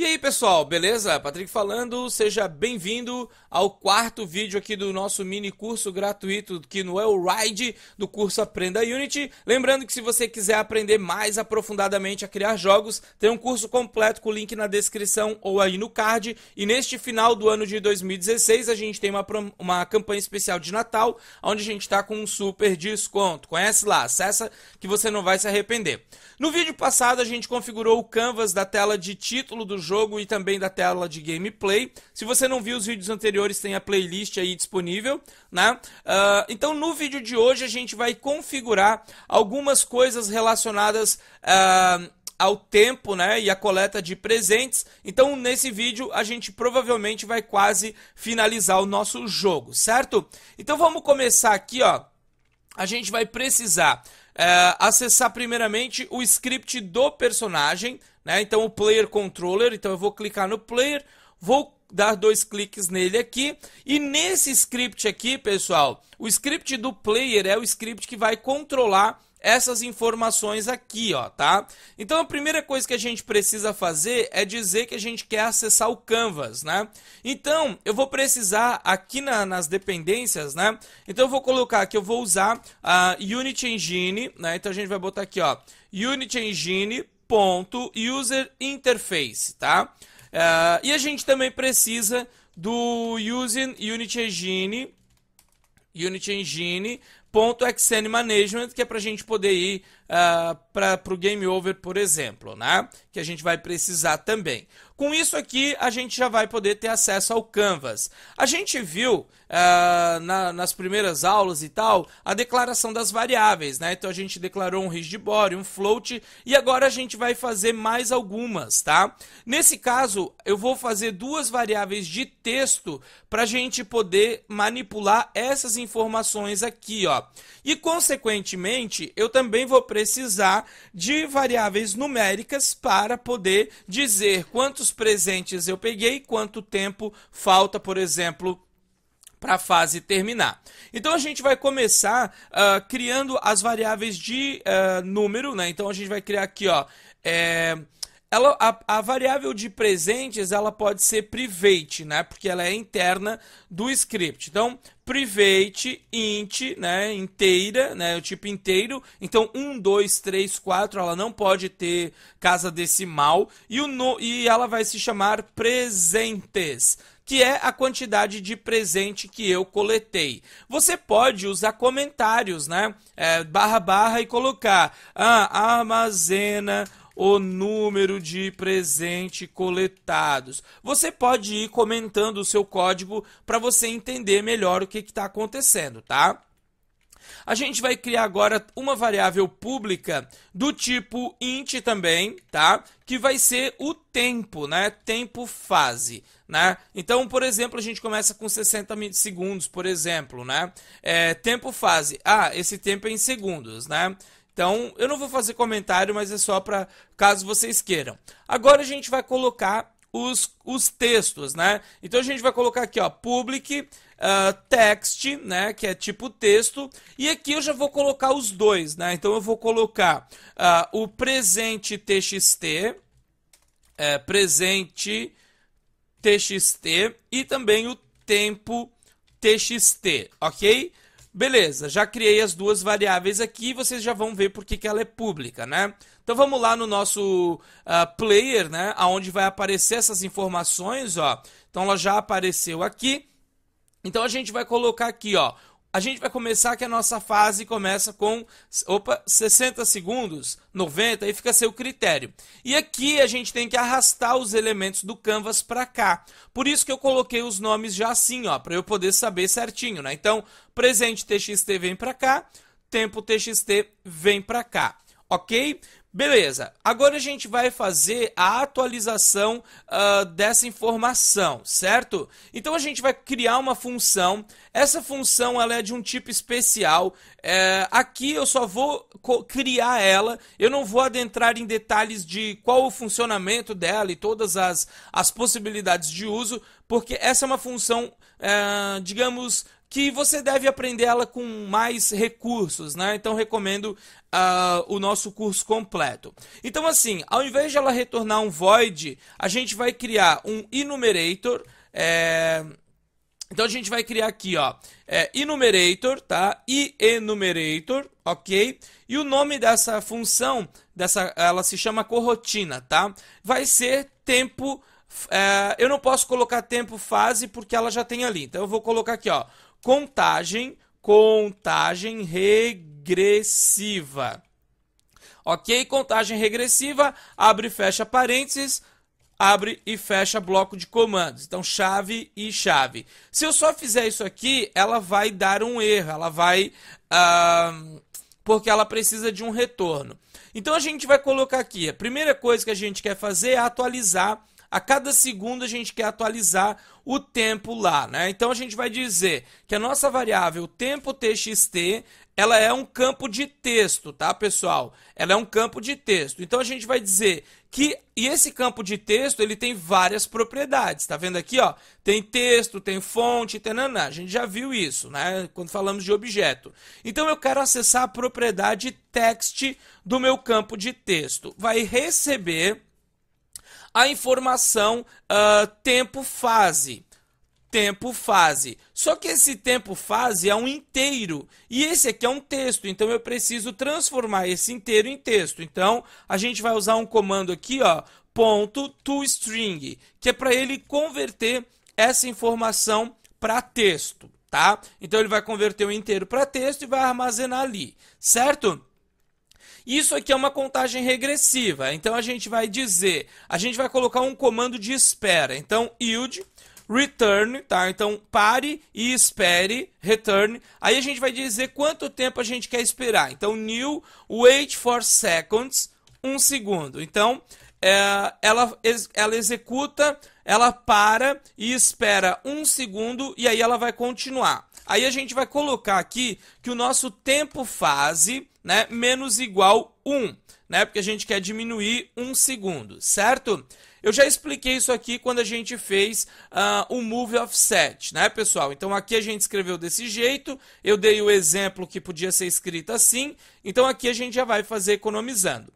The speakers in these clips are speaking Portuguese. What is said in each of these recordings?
E aí pessoal, beleza? Patrick falando, seja bem-vindo ao quarto vídeo aqui do nosso mini curso gratuito que no El é Ride do curso Aprenda Unity. Lembrando que se você quiser aprender mais aprofundadamente a criar jogos, tem um curso completo com o link na descrição ou aí no card. E neste final do ano de 2016 a gente tem uma, uma campanha especial de Natal, onde a gente está com um super desconto. Conhece lá, acessa que você não vai se arrepender. No vídeo passado a gente configurou o canvas da tela de título do jogo e também da tela de gameplay. Se você não viu os vídeos anteriores, tem a playlist aí disponível, né? Uh, então no vídeo de hoje a gente vai configurar algumas coisas relacionadas uh, ao tempo, né, e a coleta de presentes. Então, nesse vídeo a gente provavelmente vai quase finalizar o nosso jogo, certo? Então, vamos começar aqui, ó. A gente vai precisar é, acessar primeiramente o script do personagem, né? Então o player controller, então eu vou clicar no player, vou dar dois cliques nele aqui. E nesse script aqui, pessoal, o script do player é o script que vai controlar essas informações aqui, ó, tá? Então a primeira coisa que a gente precisa fazer é dizer que a gente quer acessar o canvas, né? Então eu vou precisar aqui na, nas dependências, né? Então eu vou colocar que eu vou usar a Unity Engine, né? Então a gente vai botar aqui, ó, Unity Engine ponto user interface, tá? Uh, e a gente também precisa do using Unity Engine, Unity Engine ponto .xn Management, que é para a gente poder ir uh, ah, para o game over, por exemplo, né? que a gente vai precisar também. Com isso aqui, a gente já vai poder ter acesso ao Canvas. A gente viu uh, na, nas primeiras aulas e tal a declaração das variáveis, né? Então a gente declarou um rigid body, um float e agora a gente vai fazer mais algumas, tá? Nesse caso, eu vou fazer duas variáveis de texto para a gente poder manipular essas informações aqui, ó. E consequentemente, eu também vou precisar de variáveis numéricas para poder dizer quantos presentes eu peguei, quanto tempo falta, por exemplo, para a fase terminar. Então a gente vai começar uh, criando as variáveis de uh, número, né? Então a gente vai criar aqui, ó, é, ela, a, a, variável de presentes ela pode ser private, né? Porque ela é interna do script. Então, private int, né? Inteira, né? O tipo inteiro. Então, 1, 2, 3, 4, ela não pode ter casa decimal. E, o no, e ela vai se chamar presentes que é a quantidade de presente que eu coletei. Você pode usar comentários, né? É, barra barra e colocar ah, armazena o número de presente coletados. Você pode ir comentando o seu código para você entender melhor o que está acontecendo, tá? A gente vai criar agora uma variável pública do tipo int também, tá? Que vai ser o tempo, né? Tempo fase, né? Então, por exemplo, a gente começa com 60 segundos, por exemplo, né? É, tempo fase. Ah, esse tempo é em segundos, né? Então, eu não vou fazer comentário, mas é só para caso vocês queiram. Agora a gente vai colocar os, os textos, né? Então a gente vai colocar aqui, ó, public uh, text, né? Que é tipo texto. E aqui eu já vou colocar os dois, né? Então eu vou colocar uh, o presente txt, é, presente txt e também o tempo txt, ok? Beleza, já criei as duas variáveis aqui, vocês já vão ver porque que ela é pública, né? Então vamos lá no nosso uh, player, né? Aonde vai aparecer essas informações, ó. Então ela já apareceu aqui. Então a gente vai colocar aqui, ó, a gente vai começar que a nossa fase começa com opa, 60 segundos, 90, aí fica seu critério. E aqui a gente tem que arrastar os elementos do canvas para cá. Por isso que eu coloquei os nomes já assim, ó, para eu poder saber certinho, né? Então, presente txt vem para cá, tempo txt vem para cá. OK? Beleza, agora a gente vai fazer a atualização uh, dessa informação, certo? Então a gente vai criar uma função, essa função ela é de um tipo especial, é, aqui eu só vou criar ela, eu não vou adentrar em detalhes de qual o funcionamento dela e todas as, as possibilidades de uso, porque essa é uma função, é, digamos, que você deve aprender ela com mais recursos, né? Então recomendo uh, o nosso curso completo. Então assim, ao invés de ela retornar um void, a gente vai criar um enumerator. É... Então a gente vai criar aqui, ó, é, enumerator, tá? E enumerator, ok? E o nome dessa função, dessa, ela se chama corrotina, tá? Vai ser tempo. É, eu não posso colocar tempo fase porque ela já tem ali. Então eu vou colocar aqui, ó, contagem, contagem regressiva. Ok? Contagem regressiva, abre e fecha parênteses, abre e fecha bloco de comandos. Então, chave e chave. Se eu só fizer isso aqui, ela vai dar um erro, ela vai. Uh, porque ela precisa de um retorno. Então, a gente vai colocar aqui: a primeira coisa que a gente quer fazer é atualizar a cada segundo a gente quer atualizar o tempo lá, né? Então a gente vai dizer que a nossa variável tempo txt ela é um campo de texto, tá, pessoal? Ela é um campo de texto. Então a gente vai dizer que e esse campo de texto, ele tem várias propriedades, tá vendo aqui, ó? Tem texto, tem fonte, tem naná. A gente já viu isso, né, quando falamos de objeto. Então eu quero acessar a propriedade text do meu campo de texto. Vai receber a informação uh, ah, tempo-fase. Tempo-fase. Só que esse tempo-fase é um inteiro. E esse aqui é um texto, então eu preciso transformar esse inteiro em texto. Então, a gente vai usar um comando aqui, ó, ponto toString, que é para ele converter essa informação para texto, tá? Então ele vai converter o inteiro para texto e vai armazenar ali, certo? Isso aqui é uma contagem regressiva, então a gente vai dizer, a gente vai colocar um comando de espera. Então, yield return, tá? Então pare e espere, return. Aí a gente vai dizer quanto tempo a gente quer esperar. Então new wait for seconds, um segundo. Então é, ela, ela executa ela para e espera um segundo e aí ela vai continuar. Aí a gente vai colocar aqui que o nosso tempo fase, né, menos igual 1, né, porque a gente quer diminuir um segundo, certo? Eu já expliquei isso aqui quando a gente fez uh, o Move Offset, né, pessoal? Então aqui a gente escreveu desse jeito, eu dei o exemplo que podia ser escrito assim, então aqui a gente já vai fazer economizando.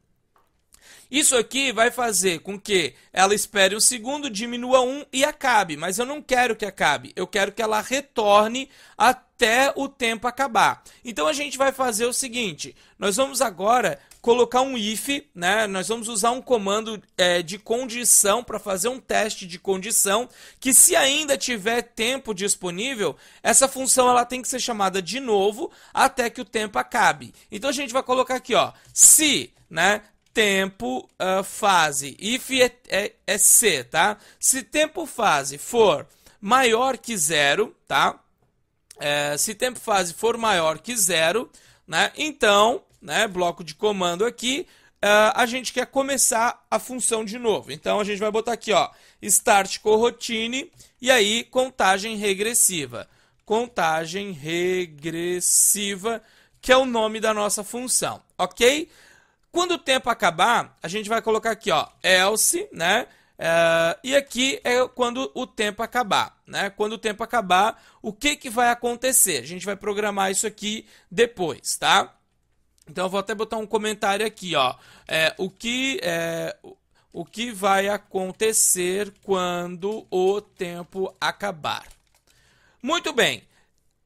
Isso aqui vai fazer com que ela espere um segundo, diminua um e acabe. Mas eu não quero que acabe. Eu quero que ela retorne até o tempo acabar. Então a gente vai fazer o seguinte: nós vamos agora colocar um if, né? Nós vamos usar um comando é, de condição para fazer um teste de condição que se ainda tiver tempo disponível, essa função ela tem que ser chamada de novo até que o tempo acabe. Então a gente vai colocar aqui, ó, se né? tempo uh, fase. If é, é, é C, tá? Se tempo fase for maior que zero, tá? É, se tempo fase for maior que zero, né? Então, né? Bloco de comando aqui. Uh, a gente quer começar a função de novo. Então a gente vai botar aqui, ó, start coroutine e aí contagem regressiva. Contagem regressiva, que é o nome da nossa função, ok? Quando o tempo acabar, a gente vai colocar aqui, ó, else, né? Uh, e aqui é quando o tempo acabar, né? Quando o tempo acabar, o que, que vai acontecer? A gente vai programar isso aqui depois, tá? Então eu vou até botar um comentário aqui, ó. É, o que é, o que vai acontecer quando o tempo acabar? Muito bem.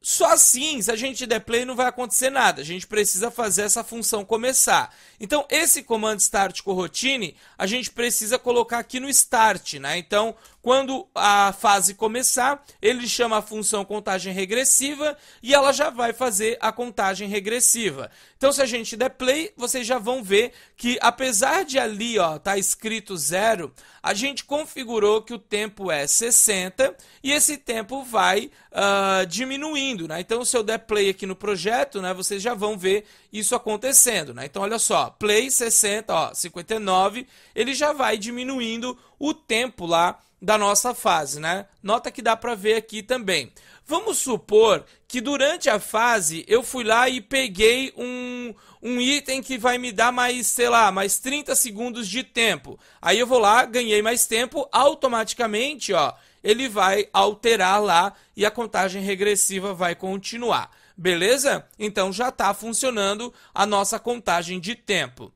Só assim, se a gente der play, não vai acontecer nada. A gente precisa fazer essa função começar. Então, esse comando start coroutine, a gente precisa colocar aqui no start, né? Então, quando a fase começar, ele chama a função contagem regressiva e ela já vai fazer a contagem regressiva. Então, se a gente der play, vocês já vão ver que, apesar de ali ó, tá escrito zero, a gente configurou que o tempo é 60 e esse tempo vai uh, diminuindo. Né? Então, se eu der play aqui no projeto, né, vocês já vão ver isso acontecendo. Né? Então, olha só, play 60, ó, 59, ele já vai diminuindo o tempo lá da nossa fase, né? Nota que dá para ver aqui também. Vamos supor que durante a fase eu fui lá e peguei um, um item que vai me dar mais, sei lá, mais 30 segundos de tempo. Aí eu vou lá, ganhei mais tempo, automaticamente, ó, ele vai alterar lá e a contagem regressiva vai continuar. Beleza? Então já está funcionando a nossa contagem de tempo.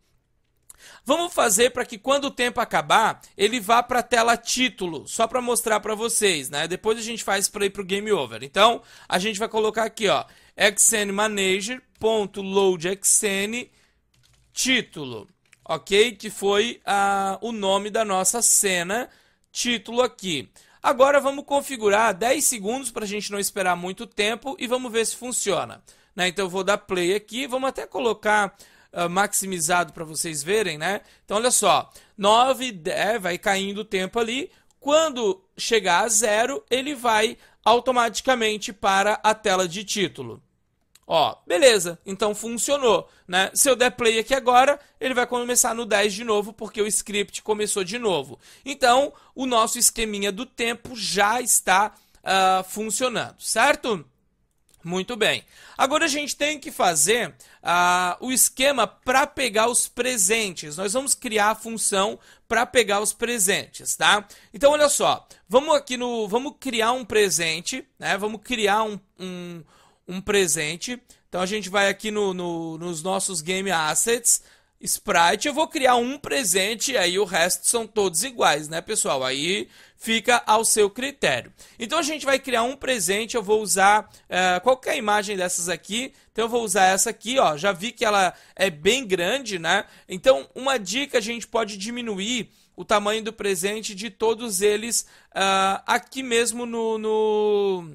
Vamos fazer para que quando o tempo acabar, ele vá para a tela título, só para mostrar para vocês, né? Depois a gente faz para ir para o game over. Então, a gente vai colocar aqui, ó, xn título, ok? Que foi a o nome da nossa cena, título aqui. Agora vamos configurar 10 segundos para a gente não esperar muito tempo e vamos ver se funciona. Né? Então eu vou dar play aqui, vamos até colocar uh, maximizado para vocês verem, né? Então, olha só, 9, 10, é, vai caindo o tempo ali. Quando chegar a zero, ele vai automaticamente para a tela de título. Ó, beleza, então funcionou, né? Se eu der play aqui agora, ele vai começar no 10 de novo, porque o script começou de novo. Então, o nosso esqueminha do tempo já está uh, funcionando, certo? Muito bem. Agora a gente tem que fazer ah, o esquema para pegar os presentes. Nós vamos criar a função para pegar os presentes, tá? Então olha só, vamos aqui no, vamos criar um presente, né? Vamos criar um, um, um presente. Então a gente vai aqui no, no, nos nossos game assets, sprite, eu vou criar um presente, aí o resto são todos iguais, né, pessoal? Aí fica ao seu critério. Então a gente vai criar um presente, eu vou usar uh, qualquer imagem dessas aqui, então eu vou usar essa aqui, ó, já vi que ela é bem grande, né? Então uma dica, a gente pode diminuir o tamanho do presente de todos eles uh, aqui mesmo no... no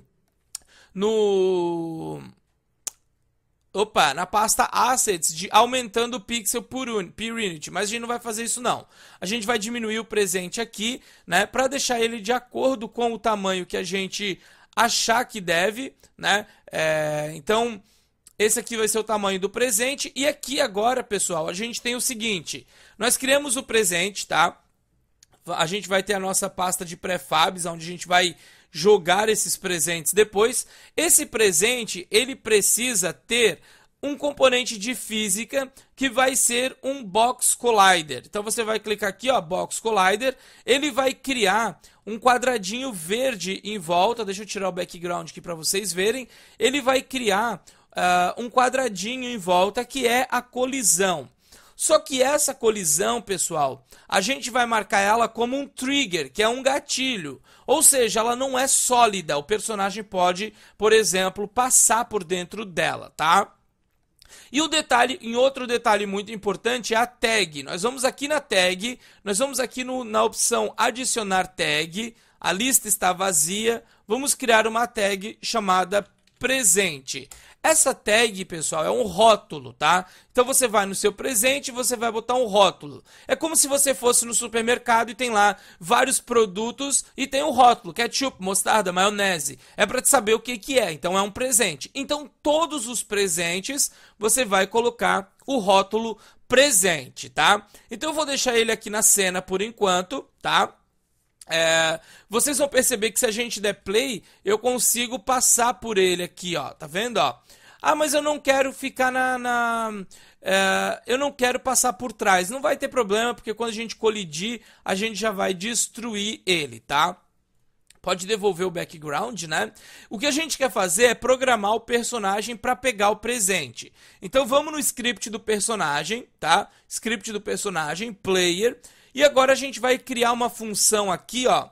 no Opa, na pasta Assets, de aumentando o pixel por, un, unit, mas a gente não vai fazer isso não. A gente vai diminuir o presente aqui, né, para deixar ele de acordo com o tamanho que a gente achar que deve, né, é, então... Esse aqui vai ser o tamanho do presente. E aqui agora, pessoal, a gente tem o seguinte. Nós criamos o presente, tá? A gente vai ter a nossa pasta de prefabs, onde a gente vai jogar esses presentes depois, esse presente ele precisa ter um componente de física que vai ser um box collider. Então você vai clicar aqui, ó, box collider, ele vai criar um quadradinho verde em volta. Deixa eu tirar o background aqui para vocês verem. Ele vai criar uh, um quadradinho em volta que é a colisão. Só que essa colisão, pessoal, a gente vai marcar ela como um trigger, que é um gatilho. Ou seja, ela não é sólida. O personagem pode, por exemplo, passar por dentro dela, tá? E o detalhe, em outro detalhe muito importante é a tag. Nós vamos aqui na tag, nós vamos aqui no, na opção adicionar tag, a lista está vazia, vamos criar uma tag chamada presente. Essa tag, pessoal, é um rótulo, tá? Então você vai no seu presente e você vai botar um rótulo. É como se você fosse no supermercado e tem lá vários produtos e tem um rótulo, ketchup, mostarda, maionese. É para saber o que que é. Então é um presente. Então todos os presentes você vai colocar o rótulo presente, tá? Então eu vou deixar ele aqui na cena por enquanto, tá? É, vocês vão perceber que se a gente der play, eu consigo passar por ele aqui, ó. Tá vendo, ó? Ah, mas eu não quero ficar na... na é, eu não quero passar por trás. Não vai ter problema, porque quando a gente colidir, a gente já vai destruir ele, tá? pode devolver o background, né? O que a gente quer fazer é programar o personagem para pegar o presente. Então vamos no script do personagem, tá? Script do personagem, player. E agora a gente vai criar uma função aqui, ó,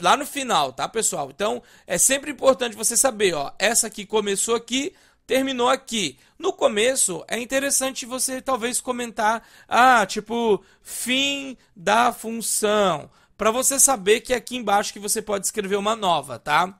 lá no final, tá, pessoal? Então, é sempre importante você saber, ó, essa aqui começou aqui, terminou aqui. No começo, é interessante você talvez comentar, ah, tipo, fim da função, para você saber que é aqui embaixo que você pode escrever uma nova, tá?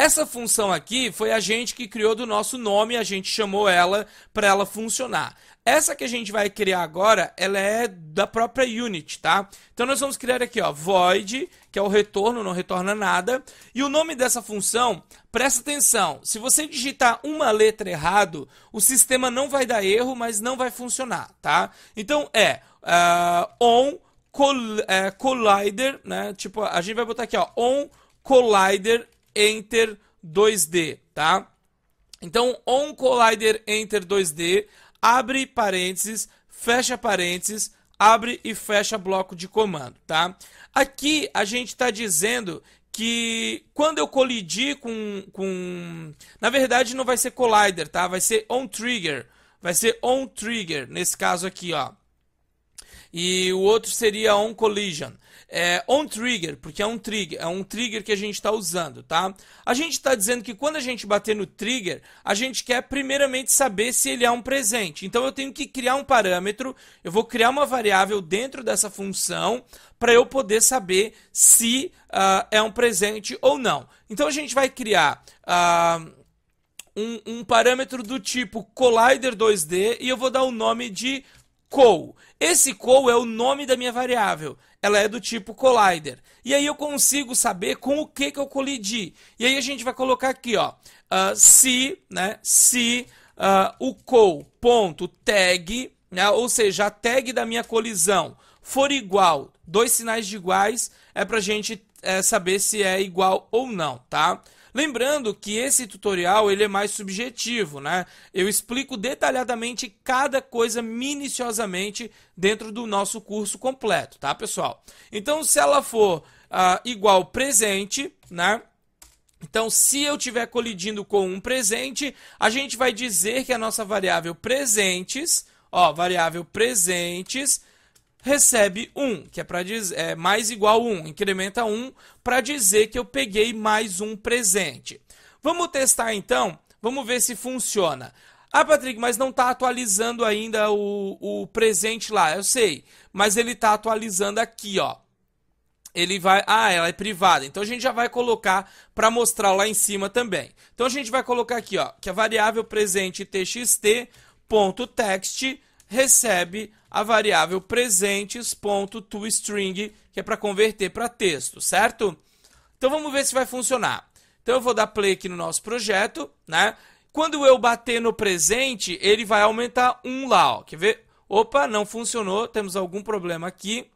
Essa função aqui foi a gente que criou do nosso nome, a gente chamou ela para ela funcionar. Essa que a gente vai criar agora, ela é da própria unit, tá? Então nós vamos criar aqui, ó, void, que é o retorno, não retorna nada. E o nome dessa função, presta atenção, se você digitar uma letra errado, o sistema não vai dar erro, mas não vai funcionar, tá? Então é uh, on col é, collider, né? Tipo, a gente vai botar aqui, ó, on collider Enter 2D, tá? Então, onCollider Enter 2D, abre parênteses, fecha parênteses, abre e fecha bloco de comando, tá? Aqui a gente está dizendo que quando eu colidir com, com... Na verdade não vai ser collider, tá? Vai ser onTrigger, vai ser onTrigger nesse caso aqui, ó. E o outro seria onCollision. collision é, on trigger, porque é um trigger, é um trigger que a gente está usando, tá? A gente está dizendo que quando a gente bater no trigger, a gente quer primeiramente saber se ele é um presente. Então eu tenho que criar um parâmetro, eu vou criar uma variável dentro dessa função para eu poder saber se uh, é um presente ou não. Então a gente vai criar uh, um, um parâmetro do tipo collider 2D e eu vou dar o nome de call. Esse call é o nome da minha variável ela é do tipo collider. E aí eu consigo saber com o que, que eu colidi. E aí a gente vai colocar aqui, ó, uh, se, né, se uh, o call.tag, né, ou seja, a tag da minha colisão for igual, dois sinais de iguais, é a gente é, saber se é igual ou não, tá? Lembrando que esse tutorial ele é mais subjetivo, né? Eu explico detalhadamente cada coisa minuciosamente dentro do nosso curso completo, tá, pessoal? Então, se ela for ah, igual presente, né? Então, se eu tiver colidindo com um presente, a gente vai dizer que a nossa variável presentes, ó, variável presentes recebe 1, que é para dizer é, mais igual 1, incrementa 1 para dizer que eu peguei mais um presente. Vamos testar então, vamos ver se funciona. Ah, Patrick, mas não está atualizando ainda o, o presente lá, eu sei, mas ele está atualizando aqui, ó. Ele vai, ah, ela é privada. Então a gente já vai colocar para mostrar lá em cima também. Então a gente vai colocar aqui, ó, que a é variável presente txt.text recebe a variável presentes.toString, que é para converter para texto, certo? Então vamos ver se vai funcionar. Então eu vou dar play aqui no nosso projeto, né? Quando eu bater no presente, ele vai aumentar um lá, ó. Quer ver? Opa, não funcionou, temos algum problema aqui.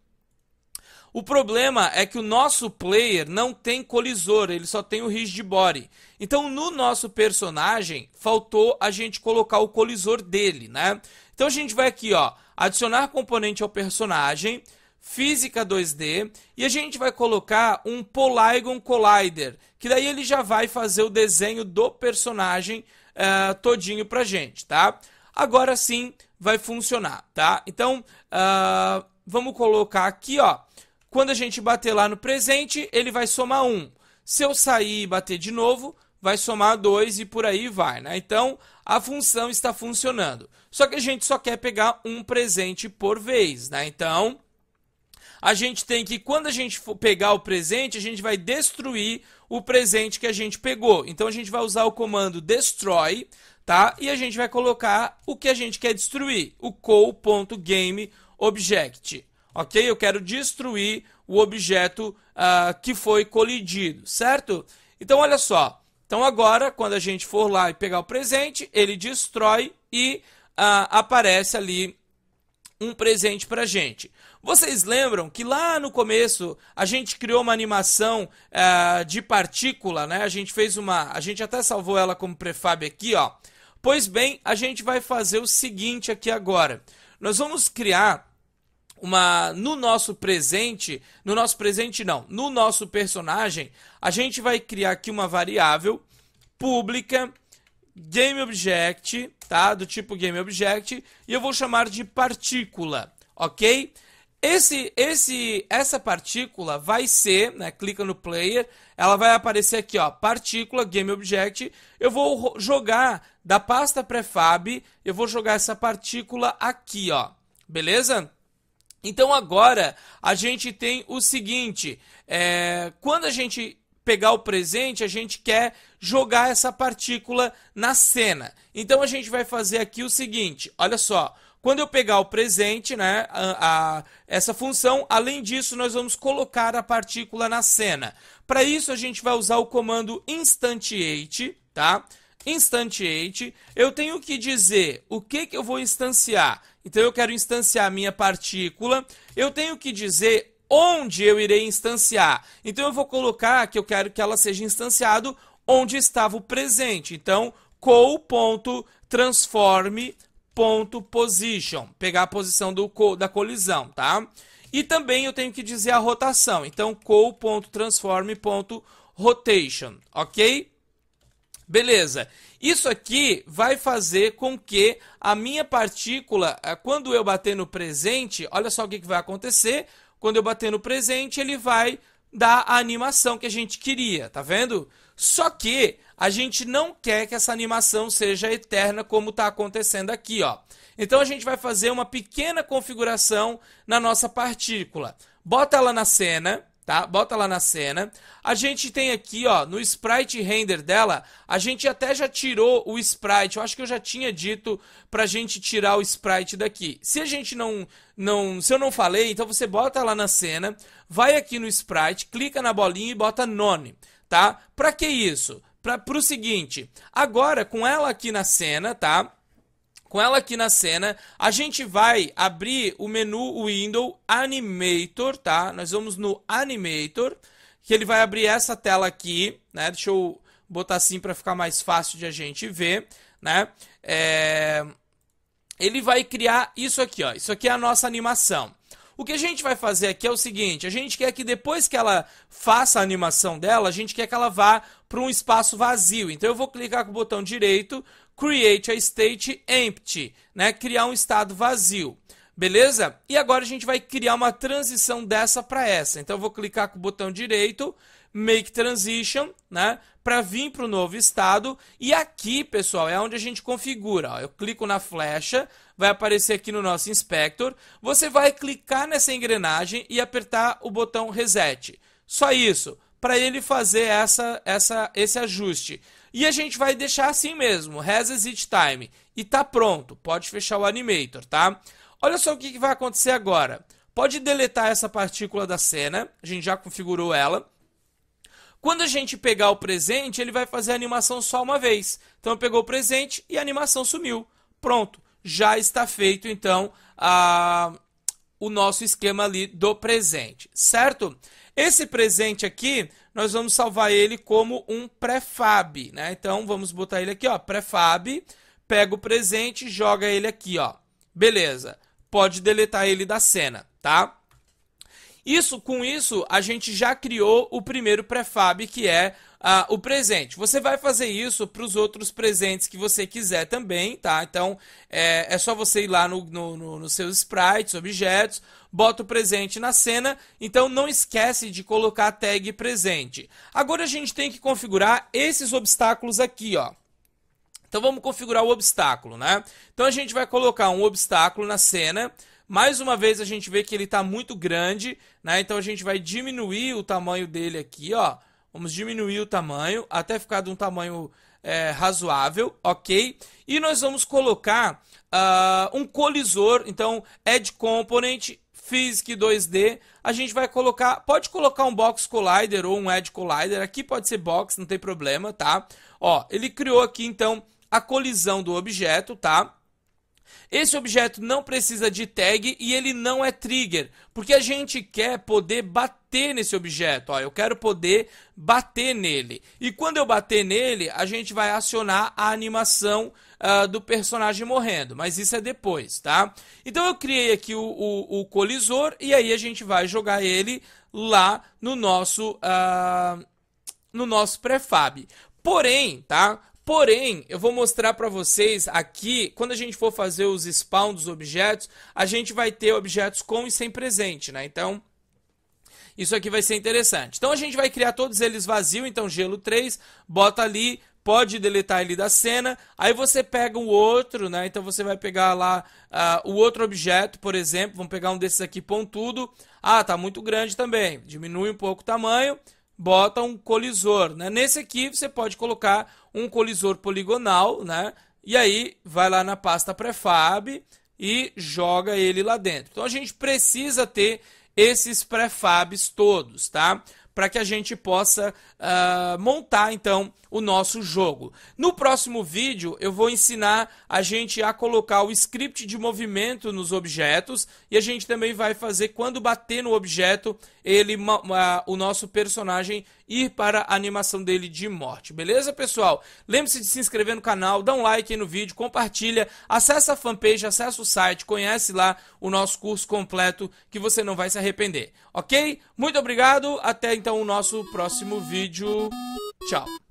O problema é que o nosso player não tem colisor, ele só tem o rigid body. Então no nosso personagem faltou a gente colocar o colisor dele, né? Então a gente vai aqui, ó, adicionar componente ao personagem, física 2D, e a gente vai colocar um Polygon Collider, que daí ele já vai fazer o desenho do personagem uh, todinho pra gente, tá? Agora sim vai funcionar, tá? Então, uh, vamos colocar aqui, ó, quando a gente bater lá no presente, ele vai somar 1. Se eu sair e bater de novo, vai somar 2 e por aí vai, né? Então, a função está funcionando. Só que a gente só quer pegar um presente por vez, né? Então, a gente tem que, quando a gente for pegar o presente, a gente vai destruir o presente que a gente pegou. Então, a gente vai usar o comando destroy, tá? E a gente vai colocar o que a gente quer destruir, o call.gameObject ok? Eu quero destruir o objeto uh, que foi colidido, certo? Então, olha só. Então, agora, quando a gente for lá e pegar o presente, ele destrói e uh, aparece ali um presente para gente. Vocês lembram que lá no começo a gente criou uma animação uh, de partícula, né? A gente fez uma, a gente até salvou ela como prefab aqui, ó. Pois bem, a gente vai fazer o seguinte aqui agora. Nós vamos criar uma no nosso presente, no nosso presente não, no nosso personagem, a gente vai criar aqui uma variável pública GameObject, tá? Do tipo GameObject, e eu vou chamar de partícula, OK? Esse, esse, essa partícula vai ser, né, clica no player, ela vai aparecer aqui, ó, partícula, game object. Eu vou jogar da pasta prefab, eu vou jogar essa partícula aqui, ó, beleza? Então agora a gente tem o seguinte: é, quando a gente pegar o presente, a gente quer jogar essa partícula na cena. Então a gente vai fazer aqui o seguinte: olha só. Quando eu pegar o presente, né, a, a, essa função, além disso, nós vamos colocar a partícula na cena. Para isso, a gente vai usar o comando instantiate, tá? Instantiate. Eu tenho que dizer o que, que eu vou instanciar. Então eu quero instanciar minha partícula. Eu tenho que dizer onde eu irei instanciar. Então eu vou colocar que eu quero que ela seja instanciada onde estava o presente. Então co.transforme.position, pegar a posição do co, da colisão, tá? E também eu tenho que dizer a rotação. Então co.transforme.rotation, OK? Beleza. Isso aqui vai fazer com que a minha partícula, eh, quando eu bater no presente, olha só o que, vai acontecer. Quando eu bater no presente, ele vai dar a animação que a gente queria, tá vendo? Só que a gente não quer que essa animação seja eterna como está acontecendo aqui, ó. Então a gente vai fazer uma pequena configuração na nossa partícula. Bota ela na cena, tá? Bota lá na cena. A gente tem aqui, ó, no sprite render dela, a gente até já tirou o sprite. Eu acho que eu já tinha dito pra gente tirar o sprite daqui. Se a gente não não, se eu não falei, então você bota lá na cena, vai aqui no sprite, clica na bolinha e bota none, tá? Pra que isso? para pro seguinte, agora com ela aqui na cena, tá? com ela aqui na cena, a gente vai abrir o menu Window Animator, tá? Nós vamos no Animator, que ele vai abrir essa tela aqui, né? Deixa eu botar assim para ficar mais fácil de a gente ver, né? É... Ele vai criar isso aqui, ó. Isso aqui é a nossa animação. O que a gente vai fazer aqui é o seguinte: a gente quer que depois que ela faça a animação dela, a gente quer que ela vá para um espaço vazio. Então eu vou clicar com o botão direito, create a state empty, né? Criar um estado vazio. Beleza? E agora a gente vai criar uma transição dessa para essa. Então eu vou clicar com o botão direito, make transition, né? Para vir para o novo estado. E aqui, pessoal, é onde a gente configura. Ó. Eu clico na flecha, vai aparecer aqui no nosso inspector. Você vai clicar nessa engrenagem e apertar o botão reset. Só isso, para ele fazer essa, essa, esse ajuste. E a gente vai deixar assim mesmo, has exit time. E tá pronto, pode fechar o animator, tá? Olha só o que, que vai acontecer agora. Pode deletar essa partícula da cena, a gente já configurou ela. Quando a gente pegar o presente, ele vai fazer a animação só uma vez. Então pegou o presente e a animação sumiu. Pronto, já está feito então a, o nosso esquema ali do presente, certo? Esse presente aqui, nós vamos salvar ele como um prefab, né? Então, vamos botar ele aqui, ó, prefab, pega o presente, joga ele aqui, ó. Beleza, pode deletar ele da cena, tá? Isso, com isso, a gente já criou o primeiro prefab, que é ah, o presente. Você vai fazer isso para os outros presentes que você quiser também, tá? Então é, é só você ir lá no, no, no, nos seus sprites, objetos, bota o presente na cena. Então não esquece de colocar a tag presente. Agora a gente tem que configurar esses obstáculos aqui, ó. Então vamos configurar o obstáculo, né? Então a gente vai colocar um obstáculo na cena. Mais uma vez a gente vê que ele está muito grande, né? Então a gente vai diminuir o tamanho dele aqui, ó. Vamos diminuir o tamanho até ficar de um tamanho é, razoável, ok? E nós vamos colocar uh, um colisor, então Edge Component, Physics 2D, a gente vai colocar, pode colocar um Box Collider ou um Edge Collider, aqui pode ser Box, não tem problema, tá? Ó, ele criou aqui então a colisão do objeto, tá? Esse objeto não precisa de tag e ele não é trigger, porque a gente quer poder bater nesse objeto. Ó, eu quero poder bater nele. E quando eu bater nele, a gente vai acionar a animação uh, do personagem morrendo, mas isso é depois, tá? Então eu criei aqui o, o, o colisor e aí a gente vai jogar ele lá no nosso, uh, no nosso prefab. Porém, tá? Porém, eu vou mostrar para vocês aqui, quando a gente for fazer os spawn dos objetos, a gente vai ter objetos com e sem presente, né? Então, isso aqui vai ser interessante. Então a gente vai criar todos eles vazio, então gelo 3, bota ali, pode deletar ele da cena, aí você pega o outro, né? Então você vai pegar lá uh, o outro objeto, por exemplo, vamos pegar um desses aqui pontudo. Ah, tá muito grande também, diminui um pouco o tamanho, bota um colisor, né? Nesse aqui você pode colocar um colisor poligonal, né? E aí vai lá na pasta prefab e joga ele lá dentro. Então a gente precisa ter esses prefabs todos, tá? Para que a gente possa uh, montar então o nosso jogo. No próximo vídeo eu vou ensinar a gente a colocar o script de movimento nos objetos e a gente também vai fazer quando bater no objeto ele o nosso personagem ir para a animação dele de morte. Beleza, pessoal? Lembre-se de se inscrever no canal, dá um like aí no vídeo, compartilha, acessa a fanpage, acessa o site, conhece lá o nosso curso completo que você não vai se arrepender. OK? Muito obrigado, até então o nosso próximo vídeo. Tchau.